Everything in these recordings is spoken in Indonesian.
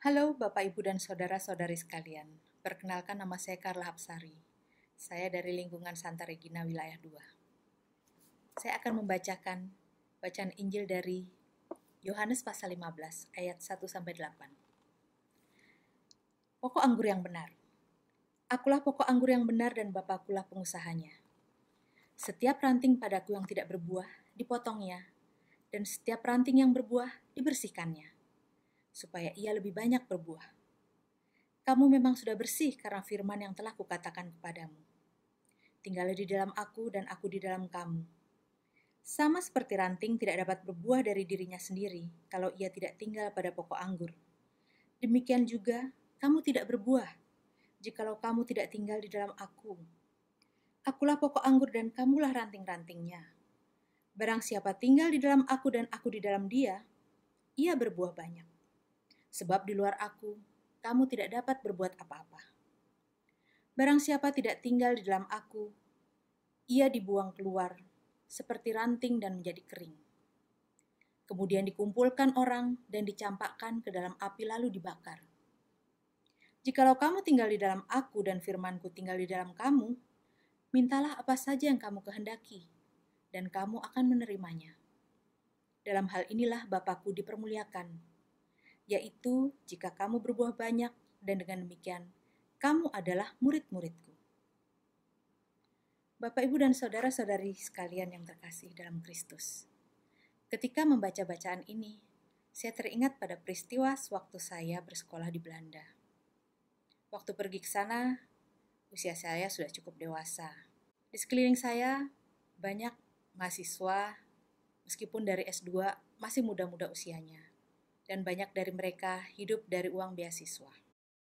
Halo Bapak, Ibu, dan Saudara-saudari sekalian. Perkenalkan nama saya Karla Hapsari. Saya dari lingkungan Santa Regina Wilayah 2. Saya akan membacakan bacaan Injil dari Yohanes pasal 15 ayat 1 sampai 8. Pokok anggur yang benar. Akulah pokok anggur yang benar dan Bapakulah pengusahanya. Setiap ranting padaku yang tidak berbuah dipotongnya dan setiap ranting yang berbuah dibersihkannya supaya ia lebih banyak berbuah. Kamu memang sudah bersih karena firman yang telah kukatakan kepadamu. Tinggal di dalam aku dan aku di dalam kamu. Sama seperti ranting tidak dapat berbuah dari dirinya sendiri kalau ia tidak tinggal pada pokok anggur. Demikian juga, kamu tidak berbuah jikalau kamu tidak tinggal di dalam aku. Akulah pokok anggur dan kamulah ranting-rantingnya. Barang siapa tinggal di dalam aku dan aku di dalam dia, ia berbuah banyak sebab di luar aku, kamu tidak dapat berbuat apa-apa. Barang siapa tidak tinggal di dalam aku, ia dibuang keluar, seperti ranting dan menjadi kering. Kemudian dikumpulkan orang dan dicampakkan ke dalam api lalu dibakar. Jikalau kamu tinggal di dalam aku dan firmanku tinggal di dalam kamu, mintalah apa saja yang kamu kehendaki, dan kamu akan menerimanya. Dalam hal inilah Bapakku dipermuliakan, yaitu jika kamu berbuah banyak dan dengan demikian kamu adalah murid-muridku. Bapak, Ibu, dan saudara-saudari sekalian yang terkasih dalam Kristus. Ketika membaca bacaan ini, saya teringat pada peristiwa sewaktu saya bersekolah di Belanda. Waktu pergi ke sana, usia saya sudah cukup dewasa. Di sekeliling saya, banyak mahasiswa, meskipun dari S2, masih muda-muda usianya dan banyak dari mereka hidup dari uang beasiswa.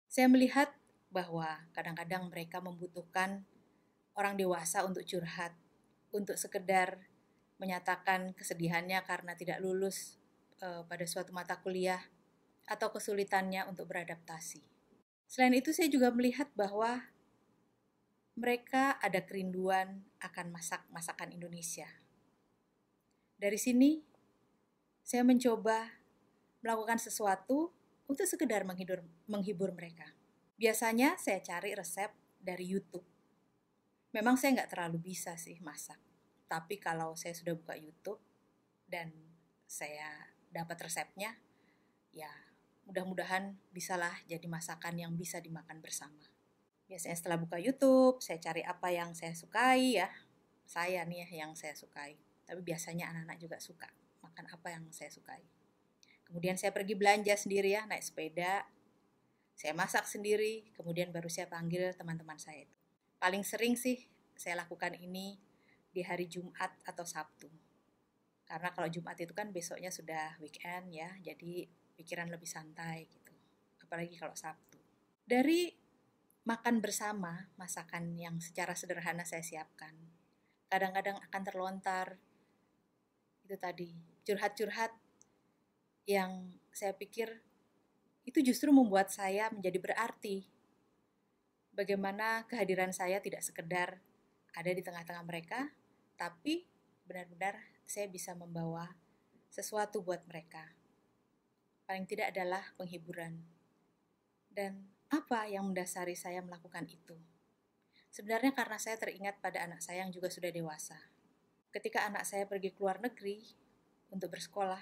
Saya melihat bahwa kadang-kadang mereka membutuhkan orang dewasa untuk curhat, untuk sekedar menyatakan kesedihannya karena tidak lulus e, pada suatu mata kuliah atau kesulitannya untuk beradaptasi. Selain itu, saya juga melihat bahwa mereka ada kerinduan akan masak masakan Indonesia. Dari sini, saya mencoba melakukan sesuatu untuk sekedar menghibur, menghibur mereka. Biasanya saya cari resep dari YouTube. Memang saya nggak terlalu bisa sih masak. Tapi kalau saya sudah buka YouTube dan saya dapat resepnya, ya mudah-mudahan bisalah jadi masakan yang bisa dimakan bersama. Biasanya setelah buka YouTube, saya cari apa yang saya sukai ya. Saya nih yang saya sukai. Tapi biasanya anak-anak juga suka makan apa yang saya sukai. Kemudian saya pergi belanja sendiri ya, naik sepeda. Saya masak sendiri, kemudian baru saya panggil teman-teman saya itu. Paling sering sih saya lakukan ini di hari Jumat atau Sabtu. Karena kalau Jumat itu kan besoknya sudah weekend ya, jadi pikiran lebih santai gitu. Apalagi kalau Sabtu. Dari makan bersama, masakan yang secara sederhana saya siapkan. Kadang-kadang akan terlontar itu tadi curhat-curhat yang saya pikir itu justru membuat saya menjadi berarti. Bagaimana kehadiran saya tidak sekedar ada di tengah-tengah mereka, tapi benar-benar saya bisa membawa sesuatu buat mereka. Paling tidak adalah penghiburan. Dan apa yang mendasari saya melakukan itu? Sebenarnya karena saya teringat pada anak saya yang juga sudah dewasa. Ketika anak saya pergi ke luar negeri untuk bersekolah,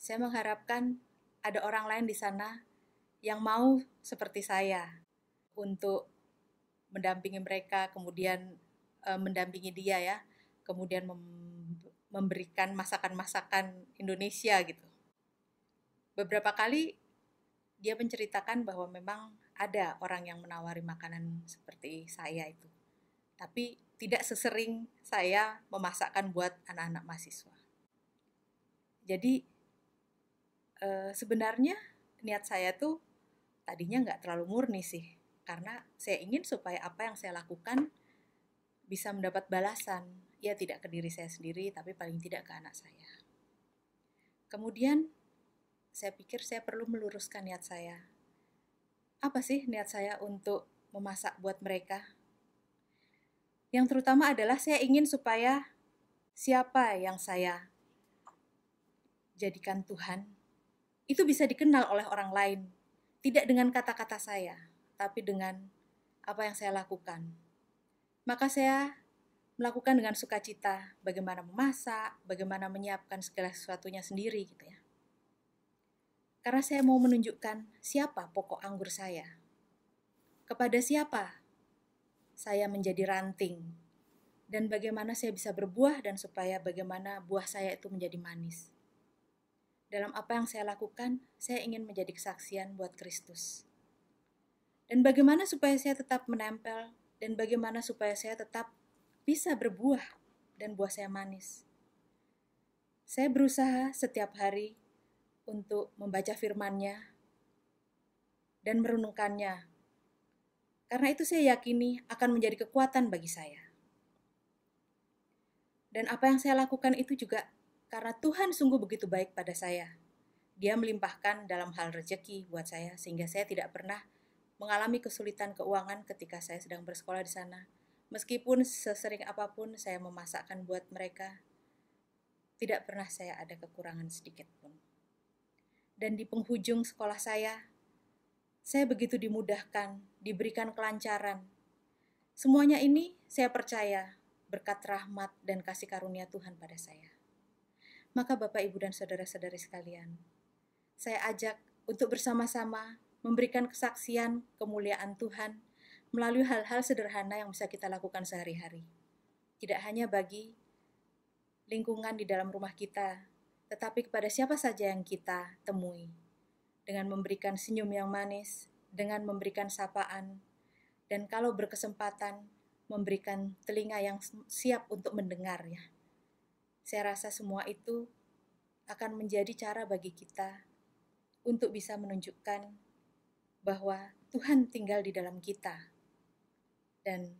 saya mengharapkan ada orang lain di sana yang mau seperti saya untuk mendampingi mereka, kemudian e, mendampingi dia ya, kemudian mem memberikan masakan-masakan Indonesia gitu. Beberapa kali dia menceritakan bahwa memang ada orang yang menawari makanan seperti saya itu. Tapi tidak sesering saya memasakkan buat anak-anak mahasiswa. Jadi Eh, sebenarnya niat saya tuh tadinya nggak terlalu murni sih karena saya ingin supaya apa yang saya lakukan bisa mendapat balasan ya tidak ke diri saya sendiri tapi paling tidak ke anak saya kemudian saya pikir saya perlu meluruskan niat saya apa sih niat saya untuk memasak buat mereka yang terutama adalah saya ingin supaya siapa yang saya jadikan Tuhan itu bisa dikenal oleh orang lain. Tidak dengan kata-kata saya, tapi dengan apa yang saya lakukan. Maka saya melakukan dengan sukacita bagaimana memasak, bagaimana menyiapkan segala sesuatunya sendiri gitu ya. Karena saya mau menunjukkan siapa pokok anggur saya. Kepada siapa saya menjadi ranting dan bagaimana saya bisa berbuah dan supaya bagaimana buah saya itu menjadi manis dalam apa yang saya lakukan, saya ingin menjadi kesaksian buat Kristus. Dan bagaimana supaya saya tetap menempel, dan bagaimana supaya saya tetap bisa berbuah, dan buah saya manis. Saya berusaha setiap hari untuk membaca firman-Nya dan merenungkannya. Karena itu saya yakini akan menjadi kekuatan bagi saya. Dan apa yang saya lakukan itu juga karena Tuhan sungguh begitu baik pada saya. Dia melimpahkan dalam hal rejeki buat saya, sehingga saya tidak pernah mengalami kesulitan keuangan ketika saya sedang bersekolah di sana. Meskipun sesering apapun saya memasakkan buat mereka, tidak pernah saya ada kekurangan sedikit pun. Dan di penghujung sekolah saya, saya begitu dimudahkan, diberikan kelancaran. Semuanya ini saya percaya berkat rahmat dan kasih karunia Tuhan pada saya maka Bapak, Ibu, dan saudara-saudari sekalian, saya ajak untuk bersama-sama memberikan kesaksian kemuliaan Tuhan melalui hal-hal sederhana yang bisa kita lakukan sehari-hari. Tidak hanya bagi lingkungan di dalam rumah kita, tetapi kepada siapa saja yang kita temui. Dengan memberikan senyum yang manis, dengan memberikan sapaan, dan kalau berkesempatan, memberikan telinga yang siap untuk mendengar ya saya rasa semua itu akan menjadi cara bagi kita untuk bisa menunjukkan bahwa Tuhan tinggal di dalam kita. Dan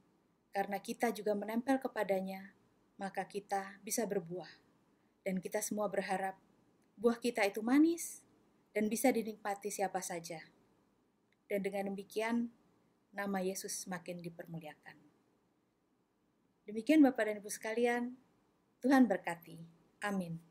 karena kita juga menempel kepadanya, maka kita bisa berbuah. Dan kita semua berharap buah kita itu manis dan bisa dinikmati siapa saja. Dan dengan demikian, nama Yesus semakin dipermuliakan. Demikian Bapak dan Ibu sekalian, Tuhan berkati. Amin.